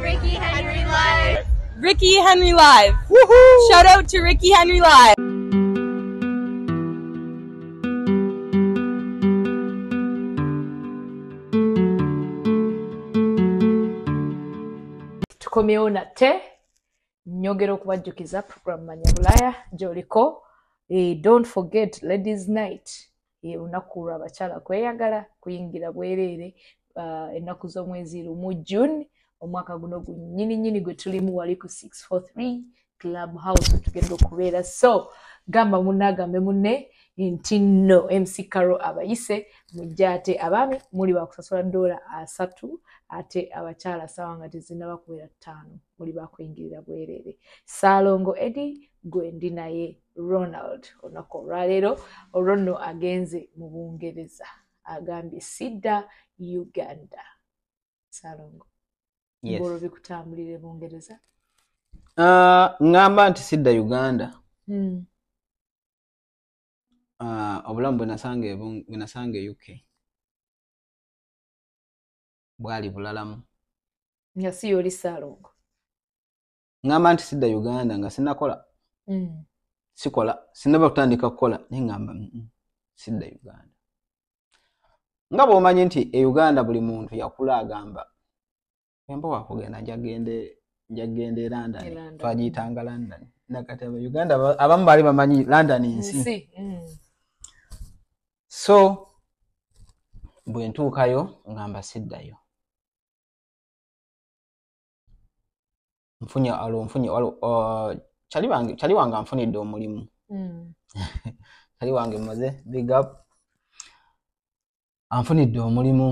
Ricky Henry Live. Ricky Henry Live. Woohoo! Shout out to Ricky Henry Live. komeo na te nyongera okubajjukiza program manyabulaya gyoliko e, eh, don't forget ladies night e, eh, lunaku lwabakyala kweyagala kuyingira bwereere uh, eh, ennaku z'omwezi lumu june omwaka guno gunyininyini gwe tulimu wali ku 643 club house tugenda okubeera so gamba munnagambe munne nti nno emsikaro abayise mujja ate abaami muli bakusasula doola asatu ate abakyala sawa nga tezinabakubeera ttaano muli bakuyingirira bwereere saalongo edi gwe ndi naye ronald onaku olwaleero olwo nno agenze mu bungereza agambye sidda uganda saalongo ngolobikutambulire bungereza ŋŋamba ah, nti sidda uganda hmm. ah, obulamu bwenasanga e uk e bwali bulalamu nga si yoli saalongo ŋŋamba nti sidda uganda nga sinakola hmm. sikola sinaba kutandika kukola naye ŋŋamba sidda uganda nga bwomanyi nti e uganda buli muntu yakula agamba emba wakugenda hmm. njagenda e london twagiyitanga london nakati abauganda abamu baali bamanyi london nsi hmm. so bwe ntuukayo ngamba siddayo nfunye alo nfunye kyali wange nfunidde omulimu hmm. kyali wange mmaze big up anfunidde omulimu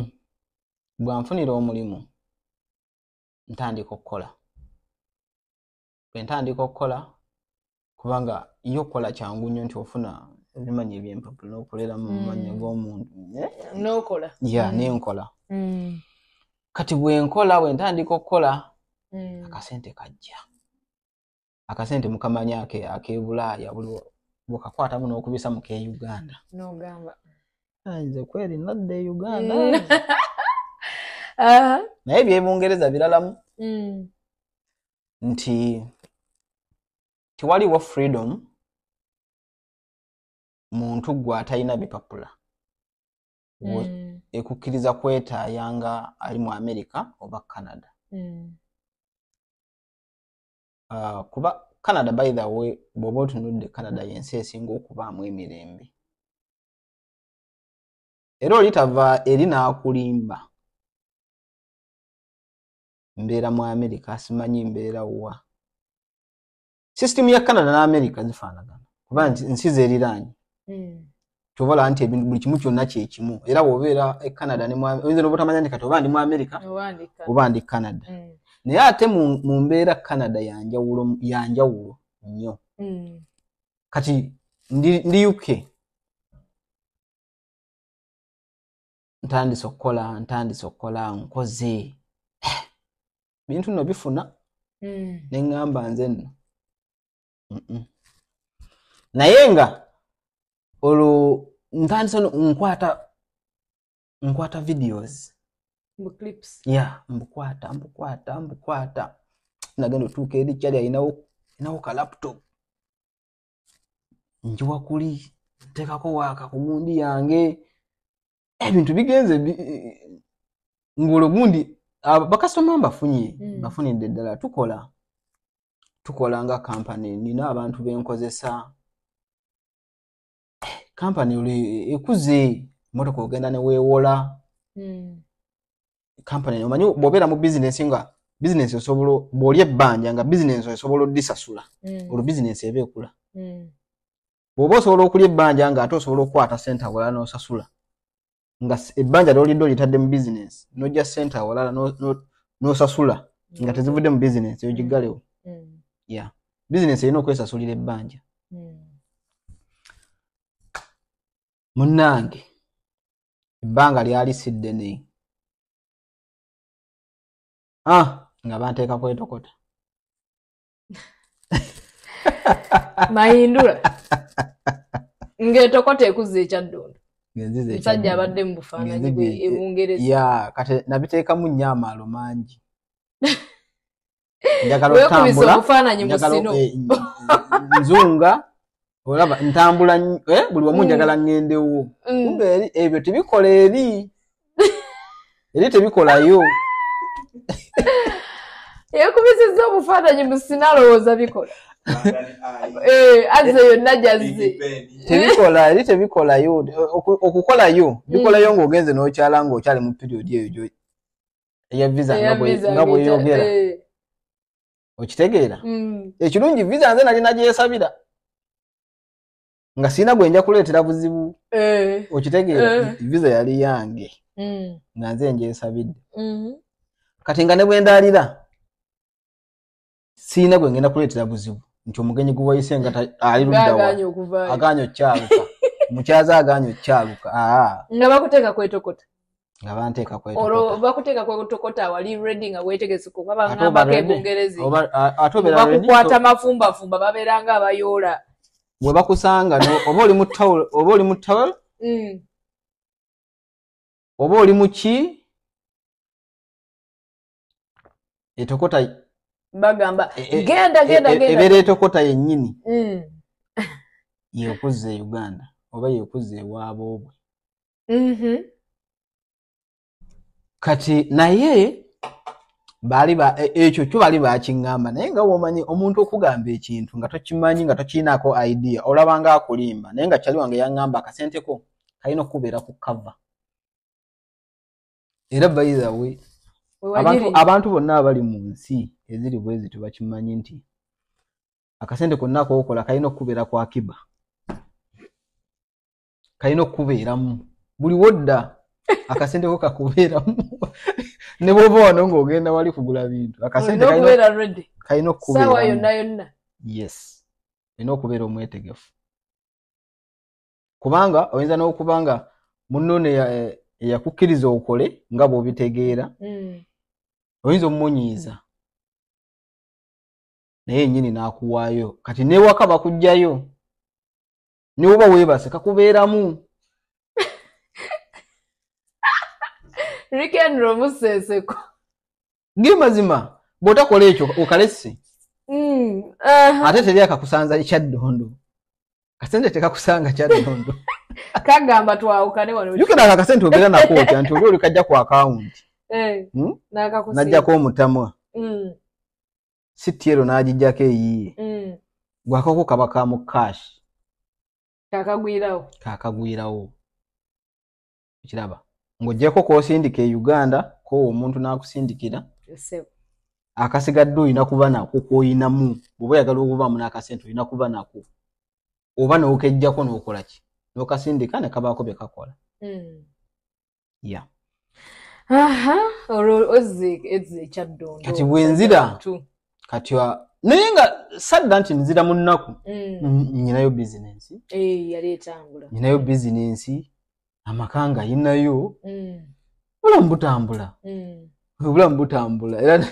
bwanfunira omulimu ntandika okukola bwe ntandika okukola kubanga yo okukola kyangu nnyo nti ofuna ebimanya ebyempapula n'okolera mu hmm. manya g'omuntu eh, nokola ya hmm. nenkola hmm. kati bwe nkola bwe ntandika okukola akasente kajja akasente mukamanya ke akebulaaya buli bwekakwatamu n'okubisa mu ke uganda nogamba ayinza kweri nadda e uganda naye byebungereza biralamu mm. nti tewaliwo freedom muntu gweatalina bipapula mm. ekukkiriza kwetaaya nga ali mu america oba canada mm. ah, kuba canada bythewe bw'oba otunudde canada yensi esinga okubaamu emirembe era oli tava eri n'akulimba mbeera mu amerika simanyi mbeera wa sisitimu ya canada n'amerika zifaanagana kuba nsi zeeriraanye hmm. kyobala nti ebintu buli kimu kyonna kyekimu era bwobeera e canada oyinza noba otamanya ndi kati oba ndi mu amerika oba ndi canada hmm. naye ate mu mbeera canada yanjawulo nnyo hmm. kati ndi uk ntandise okukola ntandise okukola nkoze bintu nno bifuna hmm. neŋŋamba nze nno naye nga olwo ntandisa nkwata nkwata videos ya mbukwata mbukwata mbukwata nagenda otuuka erikyali ayinawo inawo ka laputop njiwa kuli nteekako waaka ku gundi yange ebintu bigenze ngaolwo gundi bakasitoma mbafunye hmm. bafunidde ddala tukola tukola nga kampani nina abantu benkozesa kampani ekuze motoka ogenda neweewola hmm. kampani omanyi bwobeera mu bizinesi nga bizinesi osobola bwolya ebbanja nga bizinesi esobola odisasula hmm. olwo bizinesi eba ekula bwoba osobola okulya ebbanja nga ate osobola okukwata sente wala nosasula nga ebbanja lyolidde olitadde mu bizinesi nojja sente awalala nosasula mm. nga tezivudde mu bizinesi yogiggalewo mm. mm. ya bizinesi erina okwesasulira ebbanja munnange ebbanga lyali siddene a ah, nga banteeka kwetokota mayindula ngaetokota ekuza ekyaddondo ngenzizaomusajja abadde mu bufaananyi bwe ebungereza e e- kati nabiteekamu nnyo amaalo mangi njagalaokubisa obufaananyi musino e- nzunga olaba ntambula eh, buli wamu mm. njagala ngendewo mm. kumbe eri ebyo tebikola eri eri tebikolayo yeekubisiza obufaananyi musina alowooza bikola Eh, aze eh, yonna jaze tebikolaeri tebikolayo okukolayo hmm. bikolayo ngaogenze nokyala ngaokyali mu periodi eyo eya visa nga bweyogera eh. okitegeera hmm. ekirungi visa nze nalina gyeyesabira nga siina gwenja kuleetera buzibu okitegeera visa yali yange hmm. nga nze njeesabidde kati nga ne bwendaalira siina gwe ngenda kuleetera buzibu nti omugenyi guboyise nga aliluddaaganya okyaluka mukyaza aganya okyaluka nga bakuteeka kwetokota nga banteeka kwetokotabakuteeka kwetokota wali redi nga wetegese kubabaabakebungerezibakukwata mafumbafumba babeeranga abayoola webakusanga oba oli mutawl oba oli mutawl mm. oba oli muki etokota bagamba eh, eh, genda eh, genda ebereetokota yennyini mm. yeekuzza e uganda oba yeekuzza ewaaboobwe mm-hmm. kati naye e, e, ekyo kyo bali bakiŋŋamba naye nga womanyi omuntu okugamba ekintu nga tokimanyi nga tokiinako idiya olabanga akulimba naye nga kyali wange yaŋŋamba akasenteko kalina okubeera ku kava era byithaway abantu bonna abali mu nsi eziri bweziti bakimanyi nti akasente konna akokola kalina okubeera ku akiba kalina okukubeeramu buli wodda akasente ko kakubeeramu ne bwoba wano ngaogenda wali kugula bintu akasentekalina okukubeeramuyes olina okubeera omwetegefu kubanga oyinza n'okuba nga munnoono eyakukkiriza okole nga bw'obitegeera mm. oyinza omumunyiiza mm. naye enyini n'akuwaayo kati newaka bakugjayo neweba weebase kakubeeramu rikendra omuseeseko ngemazima bw'otakola ekyo okalesi hmm, uh-huh. ate teri akakusanza ekyaddondo kasente tekakusanga kyaddondo kagamba twawukane wanoukira ka kasente ogera nako otya nti oli oli kajja ku eh, hmm? akawunti najjako omutamwa hmm. sitiero n'agijjako eyiye mm. gwakako kaba ka mu kaashi kakagwirawo kakagwirawo ekiraba ng'ogjeko k'osindika e uganda koowa omuntu n'akusindikira akasigadde oyina kuba nako kwoyinamu oba oyagala okubaamu n'akasente oyina kuba nako oba nookejjako n'okola ki n'okasindika ne kabaako bye kakola mm. ya aha olwo ozi ezi ekyaddondo kati bwenzira kati naye nga sadda nti nzira mu nnaku mm. nyinayo bizinensi nyinayo bizinensi amaka nga yinayo mm. bulamu butambula mm. bulamu butambula era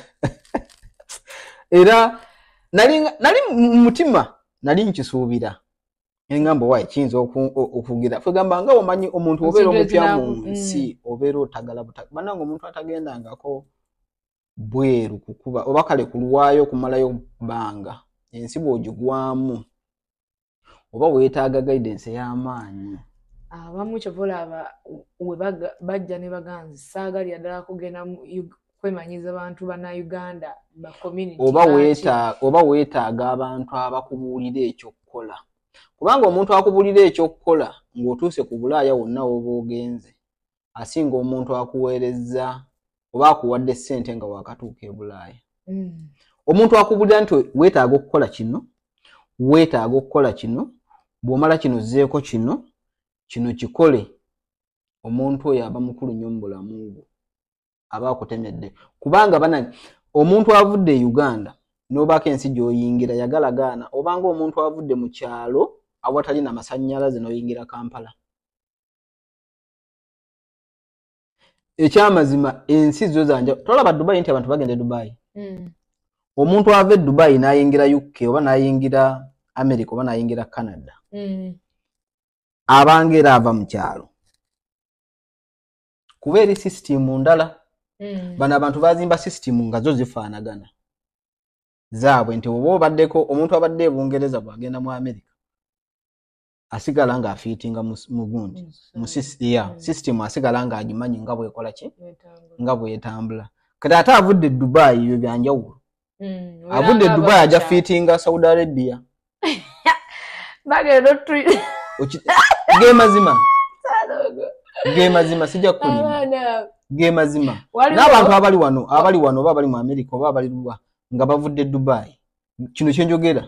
era nali mumutima nali nkisuubira engamba wa kiyinza okwogera fegamba nga omanyi omuntu obeera omupya mu nsi obeera otagala butaga banange omuntu atagendangako bweru kukuba oba kale kulwayo kumalayo bbanga ensi bwogigwamu oba weetaaga gaidensi ey'amaanyi ah, abamu kyovaolaba webajja ne baganzi saagali addala kugenda kwemanyiza bantu bannauganda oba weetaaga abantu abakubuulira ekyokukola kubanga omuntu akubuulira ekyokukola ng'otuuse ku bulaaya wonna woba ogenze asinga omuntu akuweerezza oba akuwadde sente nga wakatuuka ebulaaya mm. omuntu akubulira nti weetaaga okukola kino weetaaga okukola kino bw'omala kino zzeeko kino kino kikole omuntu oyo aba mukulu nnyo mu bulamu bwo aba akutemedde kubanga bana omuntu avudde e uganda n'obaako ensi gy'oyingira yagalagaana obanga omuntu avudde mu kyalo awatali namasannyalaze n'oyingira kampala mm. ekyamazima ensi zo zanjawulo tolaba dubayi nti abantu bagenda edubayi hmm. omuntu ava edubayi nayingira uk oba nayingira america oba nayingira canada hmm. abanga era ava mukyalo kuba eri sisitimu ndala hmm. bano abantu bazimba sisitimu nga zo zifaanagana zaabwe nti oba obaddeko omuntu abadde ebungereza bwagenda mu america asigala ng'afiitinga mugundi ya system mm. asigala ng'agimanyi nga bwekola ki nga bwetambula kati ate avudde edubaayi ebyo byanjawulo mm, avudde edubaayi aja fiitinga saudi arabia gemazima gemazima sijja kukulima gemazima n'abantu abali wano abali wano oba abali mu amerika oba abaliluwa nga bavudde edubaayi kino kyenjogera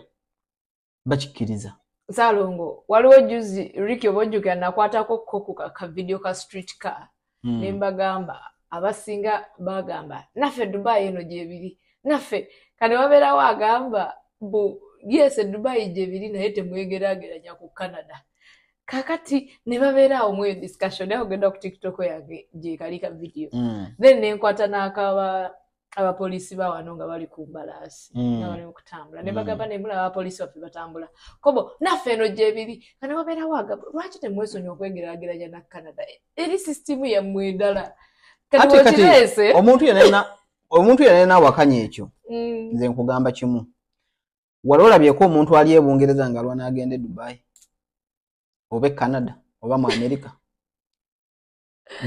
bakikkiriza salongo waliwo juzi riki oba ojjukira nakwatako koku ka, ka video ka street car mm. nembagamba abasinga bagamba naffe dubai eno gyebiri naffe kane wabeerawo agamba bu yes dubai gyebiri naye temwegerageranya ku canada kakati ne babeeraawo mweyo discussion naye ogenda ku tiktok yange gyekali ka video mm. then nenkwata n'akaba abapoliisi bawano nga bali ku mbalaasi mm. nga bali mukutambula ne mm. bagamba nemulaba abapoliisi baffe batambula kobo naffe eno gyebiri kane wabeerawo agaba lwaki temwesonyi okwegeraageranya na canada eri sisitimu yammwe ddala katiwekireese omuntu yenna omuntu yenayena awakanya ekyo mm. nze nkugamba kimu wali olabyeko omuntu ali ebungereza nga lwanagenda edubayi oba e canada oba mu america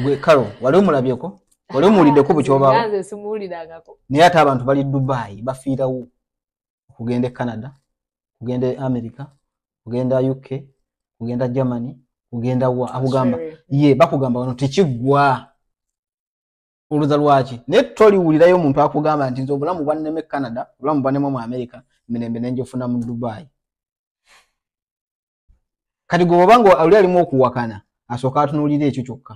gwe kalo wali omulabyeko wali omuwuliddeko bukyobawo naye ate abantu bali dubaayi bafiirawo okugenda e canada okugenda e america okugenda uk okugenda germany okugenda wa akugamba ye bakugamba wano tekiggwa oluza lwaki naye toliwulirayo omuntu akugamba nti nze obulamu bwanneme canada obulamu bwannemu mu america mirembe nenjifuna mu dubaayi kati gwe obanga oli alimu okuwakana asooka atunuulira ekyo kyokka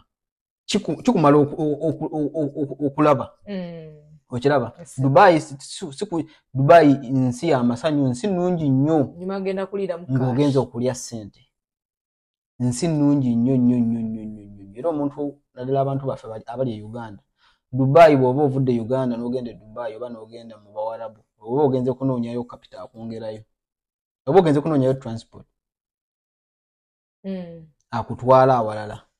kikumala okulaba mm. okiraba dubai dubai nsi yamasanyu nsi nungi nnyo ng'ogenza okulya sente nsi nungi nnyo nnyo nnyo era omuntu nadala abantu baffe abali e uganda dubai bwoba ovudde e uganda nogenda edubai oba nogenda mubawarabu oba ogenza okunonyayo kapita akwongerayo oba ogenza okunonyayo transport mm. akutwala awalala mm.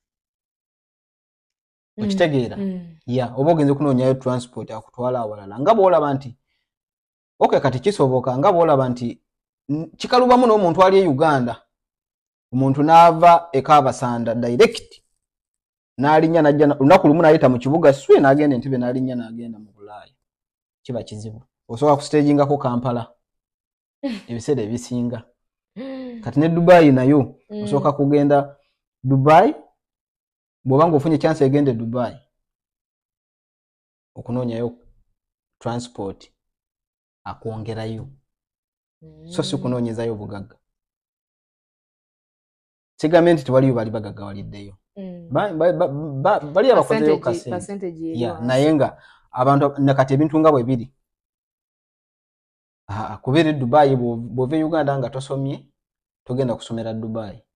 okitegeera mm, mm. ya oba ogenze okunoonyayo transport akutwala awalala nga bwolaba nti ok kati kisoboka nga bwolaba nti kikalubamu n'omuntu ali e uganda omuntu n'ava ekaabasanda direct n'alinnya najja lunaku lumu n'ayita mu kibuga swe n'agenda entebe n'alinnya n'agenda mu bulaaya kiba kizibu osobola kusitegingako kampala ebiseera ebisinga mm. kati ne dubayi nayo osooka kugenda dubayi bwobanga ofunye ekyansi egenda e dubayi okunoonyayo transport akwongerayo so mm. si kunoonyezayo bugagga kigambe nti tewaliyo bali bagagga waliddeyo mm. bali abakozeyo kasenaye nga abantu nakati ebintu nga bwebiri ah, ah, kubiri dubayi bwova e uganda nga tosomye togenda kusomera dubayi mm.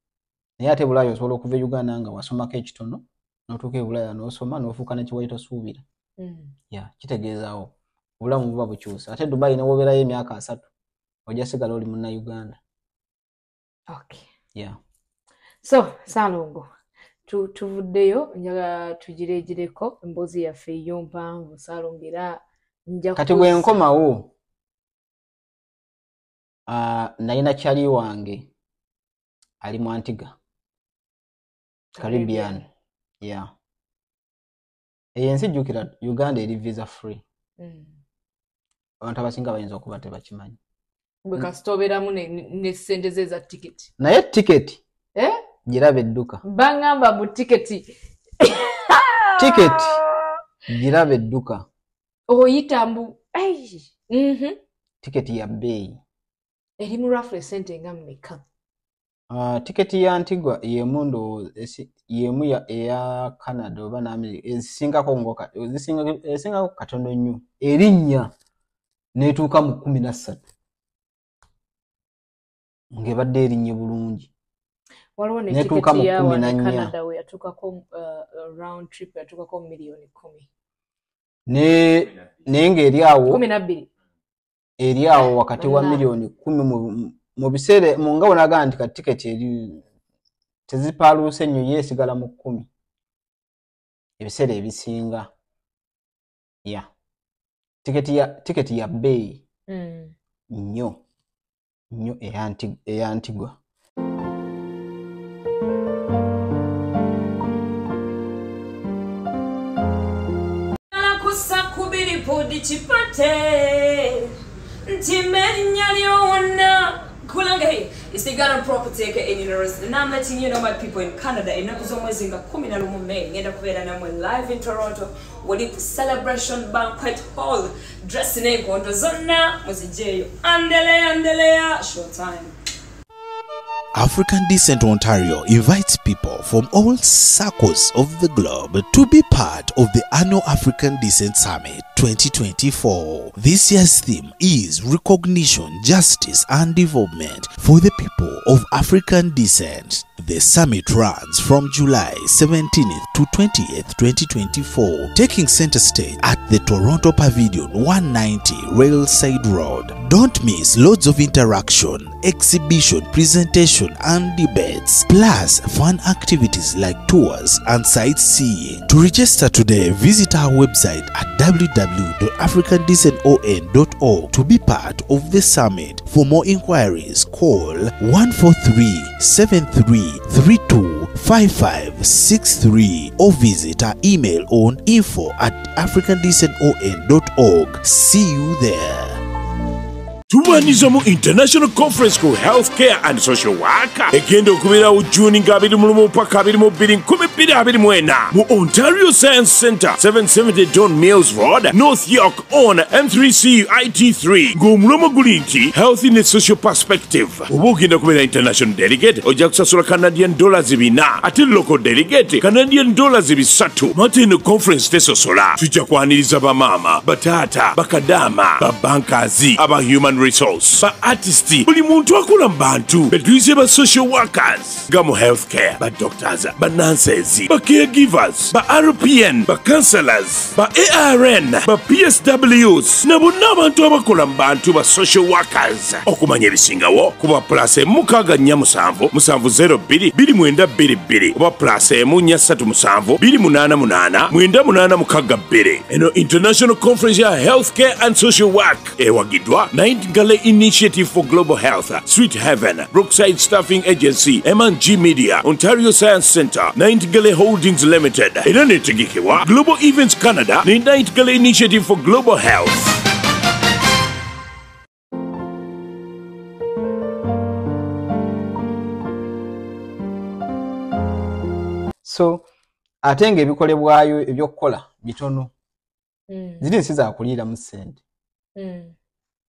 naye ate bulaaya osobola okuva e uganda nga wasomako ekitono notuuka e bulaaya nosoma nofuuka nekiwali tosuubira hmm. kitegeezawo obulamu buba bukyusa ate dubayi newoobeerayo emyaka asatu ojja sigala oli muna uganda so saalongo tuvuddeyo njaga tugiregireko emboozi yaffe eyompanvu saalongo era kati bwe nkomawo nalina kyali wange ali mu antiga caribbean ya eyo ensi jjukira uganda eri visa free hmm. abantu abasinga bayinza okuba tebakimanyi ekasitoberamu hmm. nesente ze eza tiketi naye tiketi eh? giraba edduka bagamba mu tiketi tiketi giraba edduka oyitambu mhm. tiketi ya bbeeyi erimu lwafu esente nga mumeka Uh, tiketi ya Antigua yemu ndo yemu ya ya Canada oba na Amerika ezisinga ko ngoka ezisinga ezisinga ko katondo nyu erinya ne tuka mu 13 nge badde erinye bulungi walwo ne tuka mu 14 Canada we yatuka ko uh, round trip yatuka ko milioni 10 ne ne ngeri awo 12 eri awo wakati wa milioni 10 mu mu biseera munga bwenagamba nti katiketi eri tezipaaluusa ennyo yeesigala mu kkumi ebiseera ebisinga ya tiketi ya tiketi ya bbeeyi hmm. nnyo nnyo eyantigwa kusa kubiri pudi kipate ntimerinnya lyowonna kulanga property you know my people in canada live in toronto celebration banquet hall showtime African Descent Ontario invites people from all circles of the globe to be part of the annual African Descent Summit. 2024. This year's theme is Recognition, Justice and Development for the People of African Descent. The summit runs from July 17th to 20th, 2024, taking center stage at the Toronto Pavilion 190 Railside Road. Don't miss loads of interaction, exhibition, presentation and debates, plus fun activities like tours and sightseeing. To register today, visit our website at www www.africandescentON.org to be part of the summit. For more inquiries, call 143 73 5563 or visit our email on info at africandescentON.org. See you there. tumanyisa mu international conference ku healthcare and social worker egenda okubeerawo juni nga 21 paka 2224 mu ontario science center 770 don mills road north york on m 3 c it3 ng'omulomo guli nti healthy ne social perspective oba ogenda kubeera international delegate ojja kusasula canadian dollars bina ate local delegate canadian dollars bisatu mateno conference tesosola tujja kwaniriza bamaama bataata bakadaama babankazi aba human human resource ba artist buli muntu akola mu bantu ba social workers nga mu healthcare ba doctors ba nurses ba caregivers ba rpn ba counselors ba arn ba psws na bonna abantu abakola mu bantu ba social workers okumanya ebisingawo kuba plus emukaaga nnya musanvu oba plus emu nnya eno international conference ya healthcare and social work ewagiddwa Gale Initiative for Global Health, Sweet Heaven, Brookside Staffing Agency, M&G Media, Ontario Science Centre, Nightingale Holdings Limited, inanitegekewa Global Events Canada ni Nightingale Initiative for Global Health. so ate nga ebikolebwayo ebyokukola bitono hmm. ziri ensi zakuliiramu ssente hmm.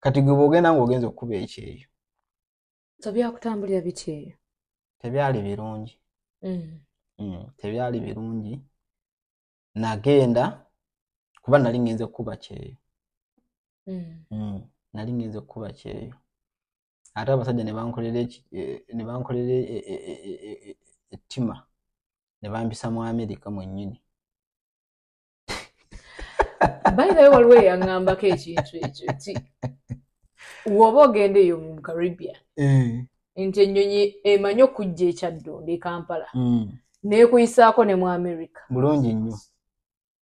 kati gwe bwogenda ngaogenza okukuba ekyeyo tebyakutambulira bity eyo tebyali birungi tebyali birungi nagenda kuba nali ngenza okukuba kyeyo nali ngenza okukuba kyeyo ate abasajja ne bankolera ettima ne bampisa mu america mwennyini bayinayo waliwo eyaŋambako ekintu ekyo ti woba ogenda eyo mu caribbean eh. nti enyonyi emanye eh, okujja ekyaddondo ekampala hmm. nekuyisaako ne mu america bulungi nnyo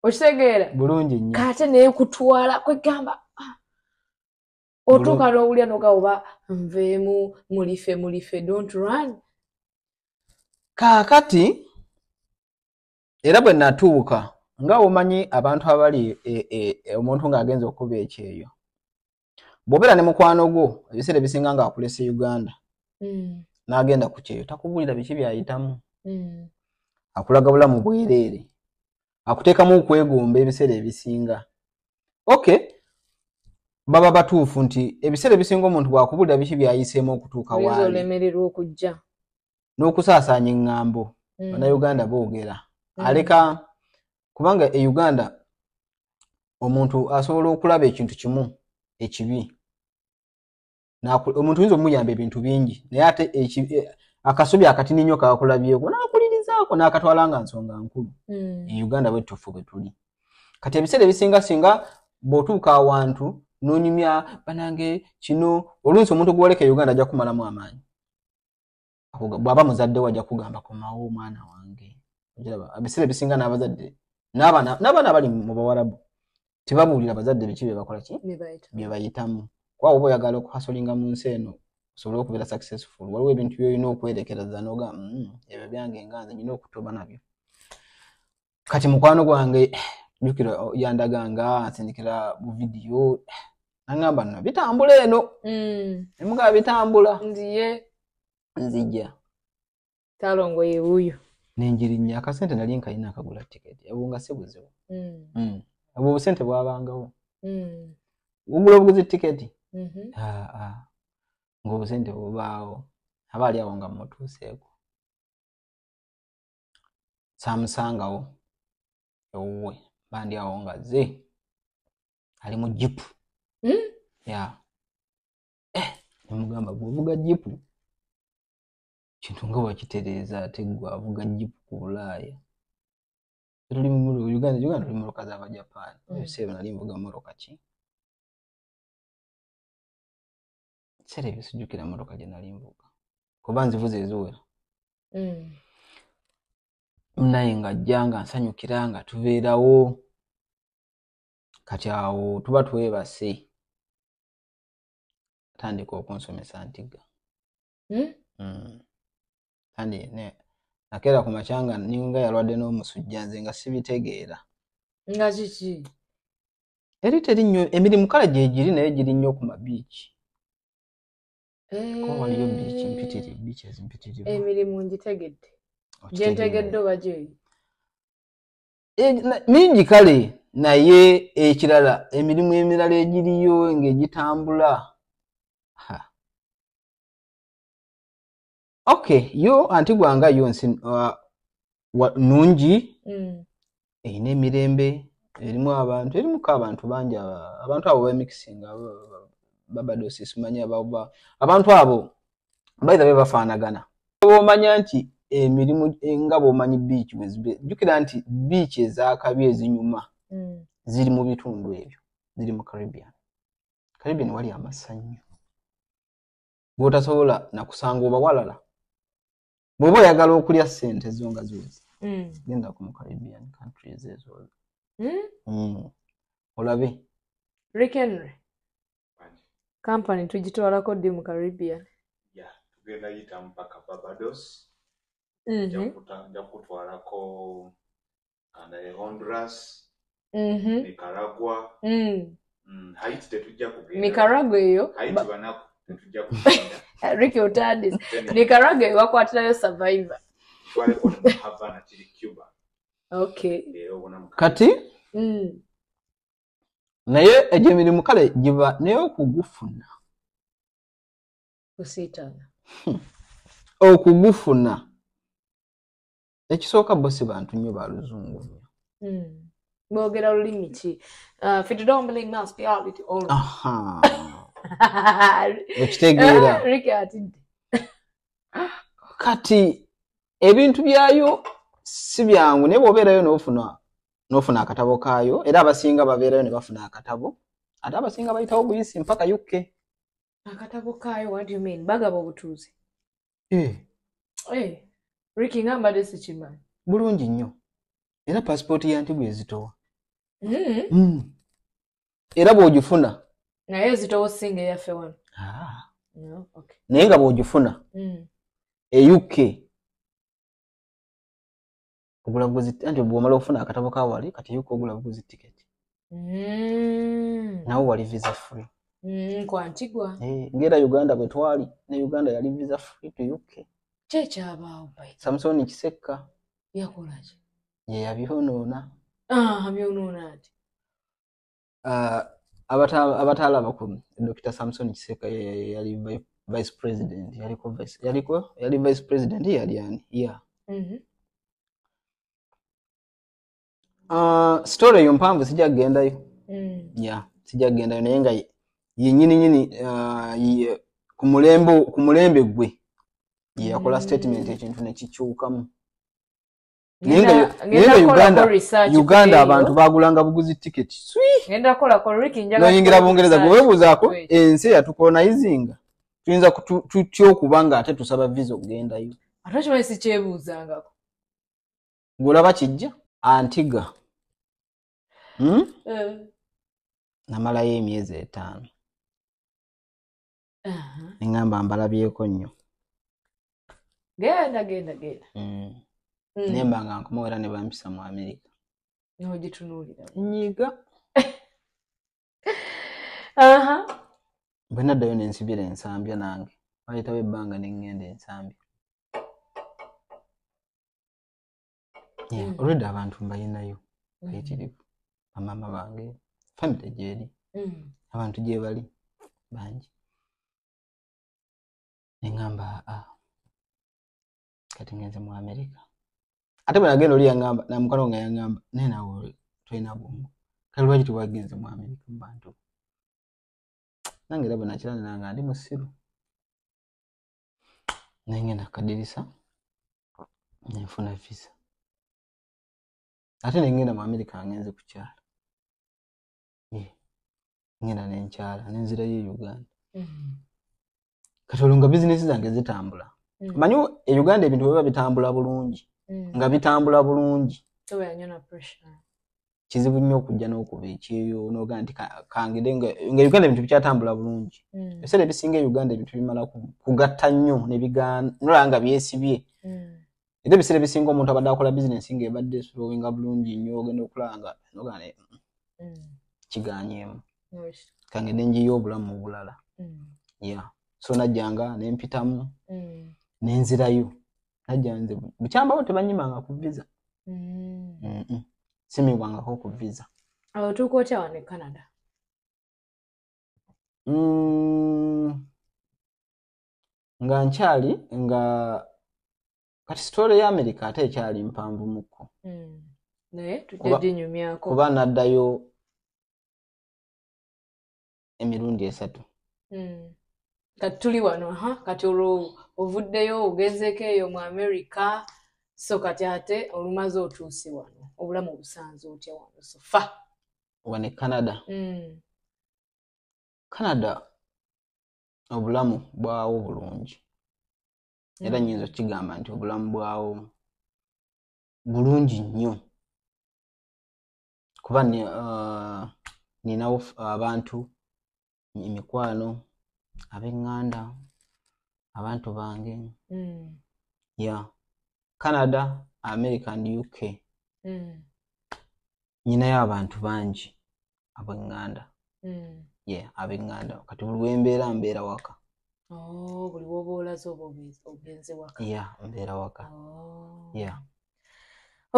okitegeera bulungi nnyo kate nekutwala kwegamba ah, otuuka n'owulya nogawoba nveemu mulife mulife dont run kaakati era bwe natuuka nga womanyi abantu abali e, e, e, omuntu ng'agenza okuba ekyeyo bwobeera ne mukwano gwo ebiseera ebisinga ng'akulesa uganda hmm. n'agenda ku kyeyo takubuulira biki byayitamu hmm. akulaga bulamu bwereere akuteekamu okwegomba ebiseera ebisinga okay baba batuufu nti ebiseera ebisinga omuntu bwakubuulira biki byayiseemu okutuuka waalin'okusaasaanya eŋŋambo hmm. bannauganda boogera aleka mm. kubanga e uganda omuntu asobola okulaba ekintu kimu ekibi omuntu oyinza omuyamba ebintu bingi naye ate e, akasobi akatini nyo kakulabyeko nakulirizaako nakatwala nga nsonga nkulu hmm. e uganda bwetufu bwetuli kati ebiseera ebisinga singa bwotuuka awantu nonyumya banange kino olunsi omuntu ogwoleka euganda ajja kumalamu amaanyi bwaba muzaddewo ajja kugambakomawo omwana wange biseera ebisinga nabazadde n'abaana abali mu bawalabu tebabuulira bazadde biki byebakolaki byebayitamu kwawo oba oyagala okuhasolinga mu nsi eno osobole okubeera successful waliwo ebintu byolina okwerekeraza noga hmm, ebyo byange nganze nyina okutuba nabyo kati mukwano gwange jukira yandaganga nsindikira buvidiyo nagamba nno bitambula eno hmm. emugaba bitambula nzije talongo yewuyo nenjirinya akasente nali nkalina akagula tiketi obwo nga si buzibu obwo mm. mm. obusente bwabangawo mm. ogula obuguzi tiketi mm-hmm. ngaobusente bubaawo aba ali awo nga mmutuuseeko samusangawo ewuwe bandi awo nga ze ali mu jipu ya eh, nemugamba gwovuga jipu kintu nga wakitereeza ate gwe avuga jipu ku bulaaya tuli uganda uganda tuli mmotoka zaba japan mm. seera nali nvuga mmotoka ki seera ebisijjukira mmotoka gye nali nvuga kuba nzivuza eziwera munaye mm. nga ajja nga nsanyukira nga tubeerawo kati awo tuba twebase atandika okunsomesa ntiga mm? kandi yenna nakeera ku makya nga ninga yalwadde n'omusujja nze nga sibitegeera nga kiki eri teri nnyo emirimu kale gye giri naye giri nnyo ku mabiici waliyo biici mpitiri biici ezimpitirivu emirimu ngitegedde gyentegedde oba gyeyi e, mingi kale naye ekirala emirimu emirala egiriyo ng'egitambula ha ok yo anti gwanga yo nsi uh, nungi mm. eyina emirembe erimu abantu erimuko abantu bangi abantu abo bemixing babadosisimanyi abaa abantu abo baitha be bafaanagana bomanya nti emirimu nga bomanyi beach jukira nti beach ezakabi ezinyuma mm. ziri mu bitundu ebyo ziri mu caribbean caribbean wali amasanyu bwotasobola nakusanga oba walala bwoba oyagala okulya sente zo nga ziweza mm. genda ku mucaribbean countries ezo mm? Mm. olabe rick henry kampany tugitwalako ddi mu caribbean tugenda yita mupaka barbados mm-hmm. nja kutwalako andae honduras mm-hmm. nicaragua mikaragua eyo Uh, Ricky Otadis. Nicaragua iwako atina yo survivor. Wale wana Havana chili Cuba. Okay. Eh, Kati? Mm. Naye ejo eh, mirimu kale jiba naye okugufuna. Kusitana. okugufuna. Oh, Ekisooka eh, bosi bantu nnyo ba luzungu. Mm. Boogera lulimi ki? Uh, Fitidombling mouse, reality, all. Aha. okitegeera kati ebintu byayo si byangu naye bwobeerayo nofuna nofuna akatabo kaayo era abasinga babeerayo ne bafuna akatabo ate abasinga bayitawo buyisi mpaka yukke akatabo kaayo bagaba obutuuzi eh. eh. riki ambade sikimani bulungi nnyo era pasipooti yantibwe ezitowa mm. mm. era bwogifuna naye ezitowosinga eyaffe wano ah. naye nga bwogifuna mm. euk ogulaguzanti bwomala okufuna akatabo ka wali kati uk ogula buguzi tiketi mm. nawe wali visa free nkwantigwa mm, eh, ngaera uganda bwe twali ne uganda yali visa free to uk kyekyabaawo samusoni kisekka yakolaki yeyabyonoona ah, byonoona ati abakumi dr samson kiseka yali vice president yaliko vice, yaliko yali vice president yali ani yeah mm -hmm. Uh, story sija mpanvu yo mm. yeah genda naye nga yennyini nyini uh, ku mulembe gwe yeyakola mm. statement ekintu nekikyukamu nayeuganda abantu bagulanga buguzi tiketinoyingira bungereza gwewebuuzaako ensi eyatukolonayizinga tuyinza tutya okuba nga ate tusaba visa okugendayo gulaba kijja antiga hmm? eh. namalayo emyezi etaano ningamba mbalabyeko nnyo genda genda genda hmm. naye hmm. mbanga nkomawo era ne bampisa mu amerika nogitunuulira nyiga aha bwenaddayo nensibira ensambya nange wayitawo ebbanga nengenda ensambya olwedda hmm. abantu mbayinayo hmm. bayitirivu bamama bange famire gyeri abantu gyebali bangi neŋgamba ah, kati ngenze mu amerika ate bwe nagenda oli yaŋŋamba namukwano nga yaŋŋamba naye nawe oli tolina bwongo kale lwaki tiwagenze mu america mu bantu nange era bwenakiranananga ndi musiru naye ngenda kukadirisa nenfuna visa ate nengenda mu america ngenze kukyala ngenda nenkyala nenzirayo e uganda mm-hmm. kati olwo nga bizinesi zange zitambula mm. manyi e uganda ebintu beba bitambula bulungi Mm. nga bitambula bulungi kizibu nnyo okujja n'okuba ekyeyo noga nti kangide nga uganda ebintu bikyatambula bulungi mm. ebiseera ebisinga euganda ebintu bimala kugatta nnyo nolaba nga byesibye mm. era ebiseera ebisinga omuntu abadde akola bizinesi nga ebadde esulowinga bulungi nnyo ogenda okulaba nga kiganyeemu kangende njiyo obulamu obulala ya so najjanga nempitamu nenzirayo tajanzibwa bukyambawo tebanyimanga ku visa mm. simibwangako ku visa otuuka otya wane canada mm. nga nkyali nga kati sitoole ya amerika ate ekyali mpanvu muko mm. kuba naddayo emirundi esatu kati tuli wano kati olwo ovuddeyo ogezekoeyo mu america so kati ate olumaze otuuse wano obulamu obusanze otya wano sofa wane canada hmm. canada obulamu bwawo bulungi era hmm. nyinza okigamba nti obulamu bwawo bulungi nnyo kuba uh, ninawo abantu emikwano abeŋganda abantu bange mm. ya yeah. canada america and uk mm. nyinayo abantu bangi abeŋŋanda mm. ye yeah, abeŋŋanda kati buli wembeera mbeera waka oh, buli oh, wobaolaze oba ogenze waka ya yeah, mbeera waka oh. ya yeah.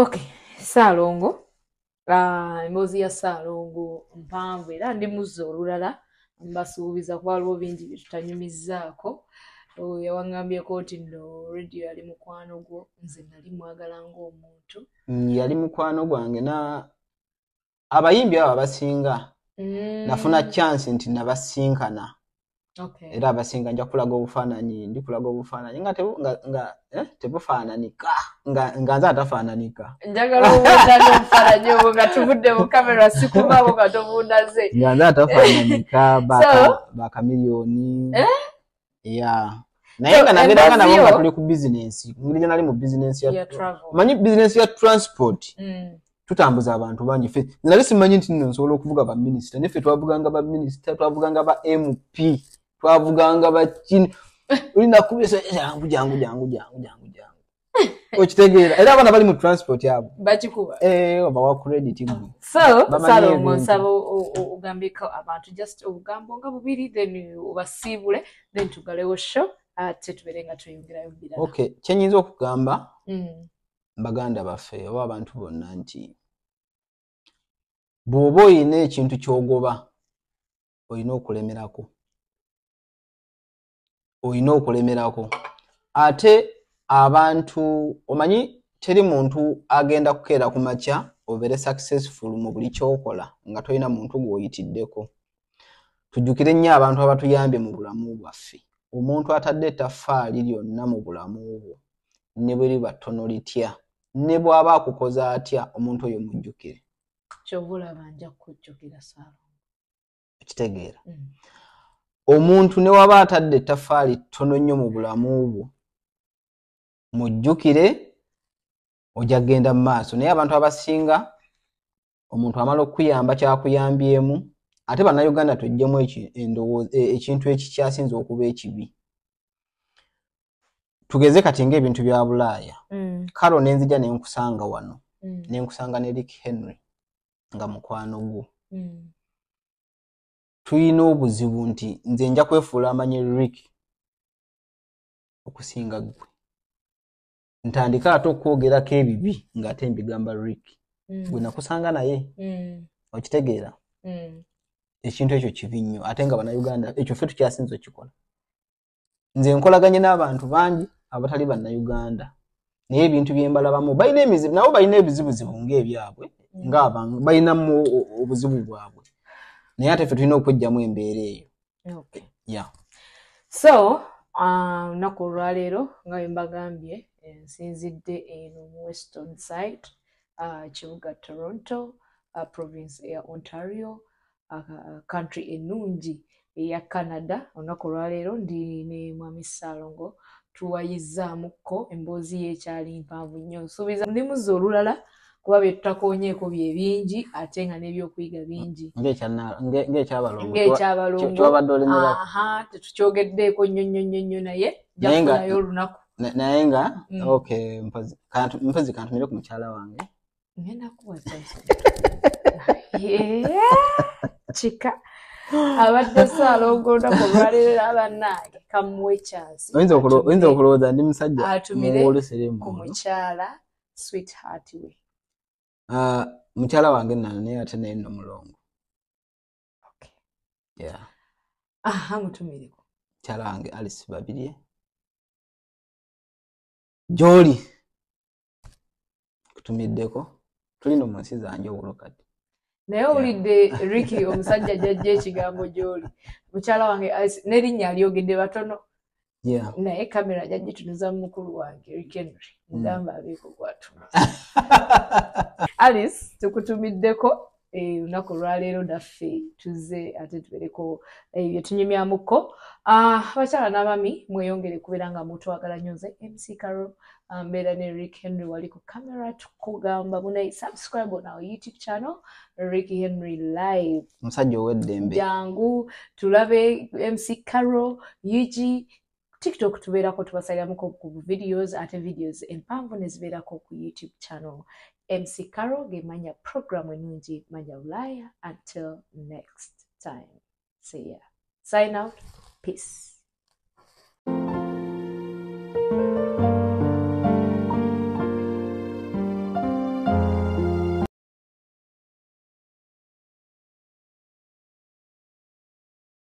ok saalongo emboozi uh, ya saalongo mpanvu era ndi muzza olulala mbasuubiza kuba waliwo bingi byetutanyumizaako oyo yawangambyeko ti nno radio yali mukwano gwo nze nali mwagala ngaomuntu mm, yali mukwano gwange na abayimbi abo abasinga mm. nafuna chance nti nabasinkana era abasinga nja kulaga obufaananyi ndikulaga obufaananyi nga eh, tebufaananika nga nze atafaananika njagala obuuda nobufaananyi obwo nga tubudde mu kamera sikubaabo nga tobuudaze nga nze atafaananika bakamiliyoni eh? naye nga nabeeranga nabo nga tuli ku bizinesi ngeri gyenali mu bizinesi manyi bizinesi ya transport mm. tutambuza abantu bangi fe nali simanyi nti nno nsobola okuvuga baminisita naye fe twavuganga baminisita twavuganga ba mp twavuganga bakin olinakubesa eh, jangu jangu jangu jangu jangu okitegeera era abaana bali mu transport yabo bakikuba eh, obawa credit gwe salomo nsaba ogambeko abantu just obugambo nga bubiri then obasiibule then tugalewo show ate tubere nga tweyongerayo bira oky kyenyinza okugamba mm. baganda baffe oba abantu bonna nti bw'oba oyina ekintu kyogoba oyina okulemerako oyina okulemerako ate abantu omanyi teri muntu agenda kukeera ku makya obeere successful mu buli kyokola nga tolina muntu gw'oyitiddeko tujjukire nnyo abantu abatuyambye mu bulamu bwaffe omuntu atadde ettaffaali lyonna mu bulamu bwo ne bwe liba ttono litya ne bw'aba akukoza atya omuntu oyo mujjukire kitegeera mm. omuntu ne waba atadde ettaffaali ttono nnyo mu bulamu bwo mujjukire ojja kgenda mu maaso naye abantu abasinga omuntu amala okukuyamba kyakuyambyemu ate bannayuganda tweggyemu e, ekintu ekikyasinze okuba ekibi tugeze kati ngaebintu bya bulaaya mm. kalo nenzija nenkusanga wano nenkusanga mm. ne rik henry nga mukwano gwo mm. tuyina obuzibu nti nze nja kwefuula amanyi rik okusinga gwe ntandika ate okwogerako ebibi ngaate mbigamba rik mm. gwe mm. nakusanga naye mm. okitegeera mm. ekintu ekyo kibi nnyo ate nga bannayuganda ekyo ffe tukyasinza okikola nze nkolaganye n'abantu bangi abatali bannayuganda naye ebintu byembalabamu balina emizibu nabo balina ebizibuzibu ngaebyabwe mm. ngabalinamu obuzibu bwabwe naye ate ffe tulina okweggyamu embeera eyo so nnaku uh, olwaleero nga bwembagambye nsinzidde eno mu weston site uh, kibuga toronto uh, province ya ontario uh, country ennungi eya canada olunaku olwaleero ndi ne mwami salongo tuwayizaamukko emboozi ye ekyali mpanvu nnyo nsuubiza mulimuzza olulala kuba bye tutakoonyeeko bye bingi ate nga n'ebyokuyiga bingi ngekyabalongo tetukyogeddeeko nnyo nnyo nnyo nnyo naye jakufunayo olunaku naye nga mpozi kantumire ku mukyala wange kika abadde saalongonda kulwalirira bannange kamuweoyinza okulowooza ndi musajja muwolusirimuw ah, mukyala wange nano naye ate naye nno mulongo ah, mukyala wange alisi babirye gyoli kutumiddeko tulinda omunsi zanjewulo kati naye owulidde riki omusajja jajja ekigambo gyoli mukyala wange nerinnya alyogedde batono naye kamera jajja tunuza mumukulu wange rik henry mm. mugamba abeeko gwatuma alice tukutumiddeko Eh, olunaku olwaleero naffe tuze ate tubereko ebyo eh, tunyumyamukko ah, abakyala n'abami mweyongere kubeera nga mutwagala nnyo nze mc caro ah, mbeera ne rick henry wali ku camera tukugamba munaye subscribe onawo youtube channel rick henry live omusajja oweddembe jangu tulabe mc caro ug tiktok tubeerako tubasaliramuko ku videos ate videos empanvu nezibeerako ku youtube channel MC caro gimanya program enungi manya ulaya until next time see ya sign out peace